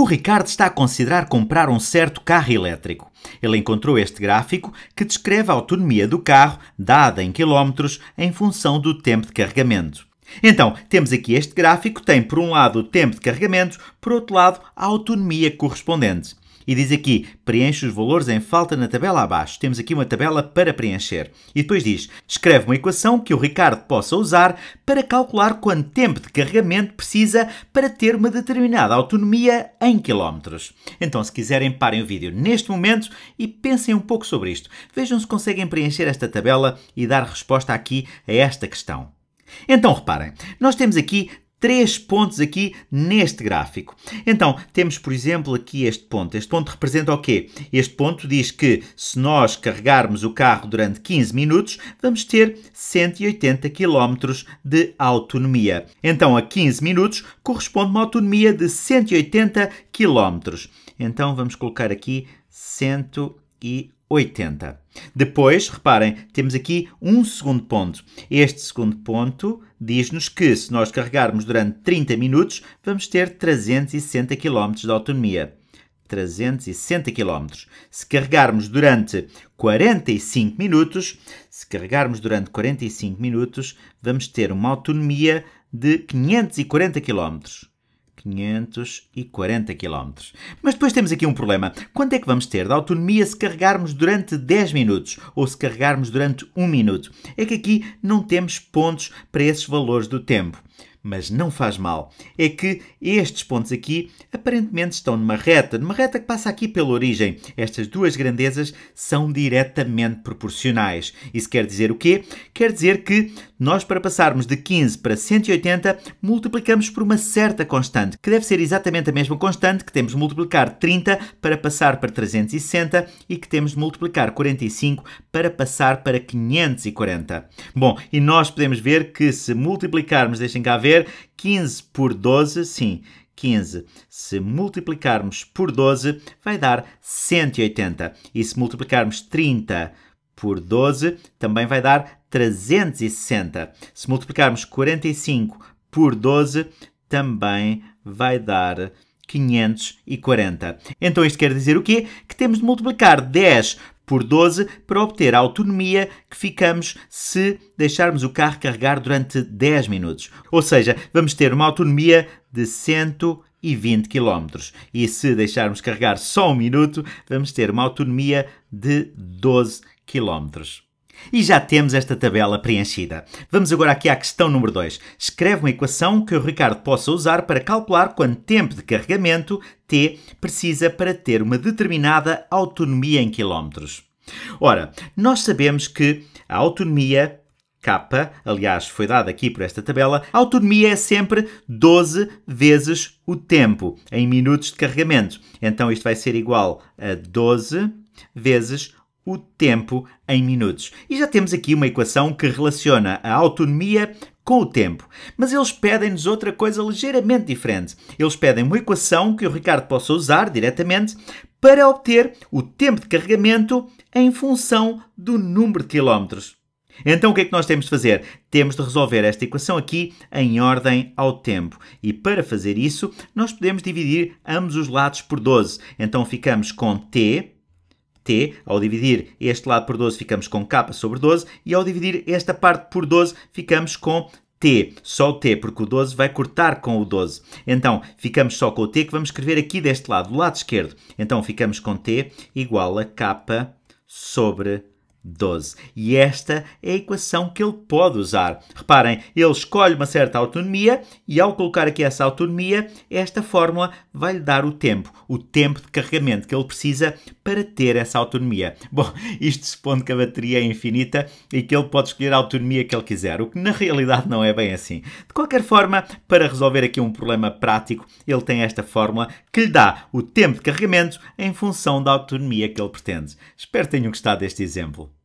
O Ricardo está a considerar comprar um certo carro elétrico. Ele encontrou este gráfico que descreve a autonomia do carro, dada em quilómetros, em função do tempo de carregamento. Então, temos aqui este gráfico, tem por um lado o tempo de carregamento, por outro lado a autonomia correspondente. E diz aqui: preenche os valores em falta na tabela abaixo. Temos aqui uma tabela para preencher. E depois diz: escreve uma equação que o Ricardo possa usar para calcular quanto tempo de carregamento precisa para ter uma determinada autonomia em quilómetros. Então, se quiserem, parem o vídeo neste momento e pensem um pouco sobre isto. Vejam se conseguem preencher esta tabela e dar resposta aqui a esta questão. Então reparem, nós temos aqui três pontos aqui neste gráfico. Então, temos, por exemplo, aqui este ponto. Este ponto representa o quê? Este ponto diz que se nós carregarmos o carro durante 15 minutos, vamos ter 180 km de autonomia. Então, a 15 minutos corresponde uma autonomia de 180 km. Então, vamos colocar aqui 180 80. Depois, reparem, temos aqui um segundo ponto. Este segundo ponto diz-nos que se nós carregarmos durante 30 minutos, vamos ter 360 km de autonomia. 360 km. Se carregarmos durante 45 minutos, se carregarmos durante 45 minutos, vamos ter uma autonomia de 540 km. 540 km. Mas depois temos aqui um problema. Quanto é que vamos ter de autonomia se carregarmos durante 10 minutos ou se carregarmos durante 1 minuto? É que aqui não temos pontos para esses valores do tempo. Mas não faz mal. É que estes pontos aqui aparentemente estão numa reta, numa reta que passa aqui pela origem. Estas duas grandezas são diretamente proporcionais. Isso quer dizer o quê? Quer dizer que nós, para passarmos de 15 para 180, multiplicamos por uma certa constante, que deve ser exatamente a mesma constante que temos de multiplicar 30 para passar para 360 e que temos de multiplicar 45 para passar para 540. Bom, e nós podemos ver que se multiplicarmos, deixem cá ver, 15 por 12, sim, 15. Se multiplicarmos por 12, vai dar 180. E se multiplicarmos 30 por 12 também vai dar 360. Se multiplicarmos 45 por 12, também vai dar 540. Então isto quer dizer o quê? Que temos de multiplicar 10 por 12 para obter a autonomia que ficamos se deixarmos o carro carregar durante 10 minutos. Ou seja, vamos ter uma autonomia de 120 km. E se deixarmos carregar só um minuto, vamos ter uma autonomia de 12 km. E já temos esta tabela preenchida. Vamos agora aqui à questão número 2. Escreve uma equação que o Ricardo possa usar para calcular quanto tempo de carregamento T precisa para ter uma determinada autonomia em quilómetros. Ora, nós sabemos que a autonomia K, aliás, foi dada aqui por esta tabela, a autonomia é sempre 12 vezes o tempo em minutos de carregamento. Então isto vai ser igual a 12 vezes o tempo em minutos. E já temos aqui uma equação que relaciona a autonomia com o tempo. Mas eles pedem-nos outra coisa ligeiramente diferente. Eles pedem uma equação que o Ricardo possa usar diretamente para obter o tempo de carregamento em função do número de quilómetros. Então o que é que nós temos de fazer? Temos de resolver esta equação aqui em ordem ao tempo. E para fazer isso, nós podemos dividir ambos os lados por 12. Então ficamos com t t, ao dividir este lado por 12 ficamos com k sobre 12 e ao dividir esta parte por 12 ficamos com T, só o T, porque o 12 vai cortar com o 12. Então, ficamos só com o T que vamos escrever aqui deste lado, do lado esquerdo. Então, ficamos com T igual a K sobre 12. E esta é a equação que ele pode usar. Reparem, ele escolhe uma certa autonomia e ao colocar aqui essa autonomia, esta fórmula vai lhe dar o tempo, o tempo de carregamento que ele precisa para ter essa autonomia. Bom, isto supondo que a bateria é infinita e que ele pode escolher a autonomia que ele quiser, o que na realidade não é bem assim. De qualquer forma, para resolver aqui um problema prático, ele tem esta fórmula que lhe dá o tempo de carregamento em função da autonomia que ele pretende. Espero que tenham gostado deste exemplo.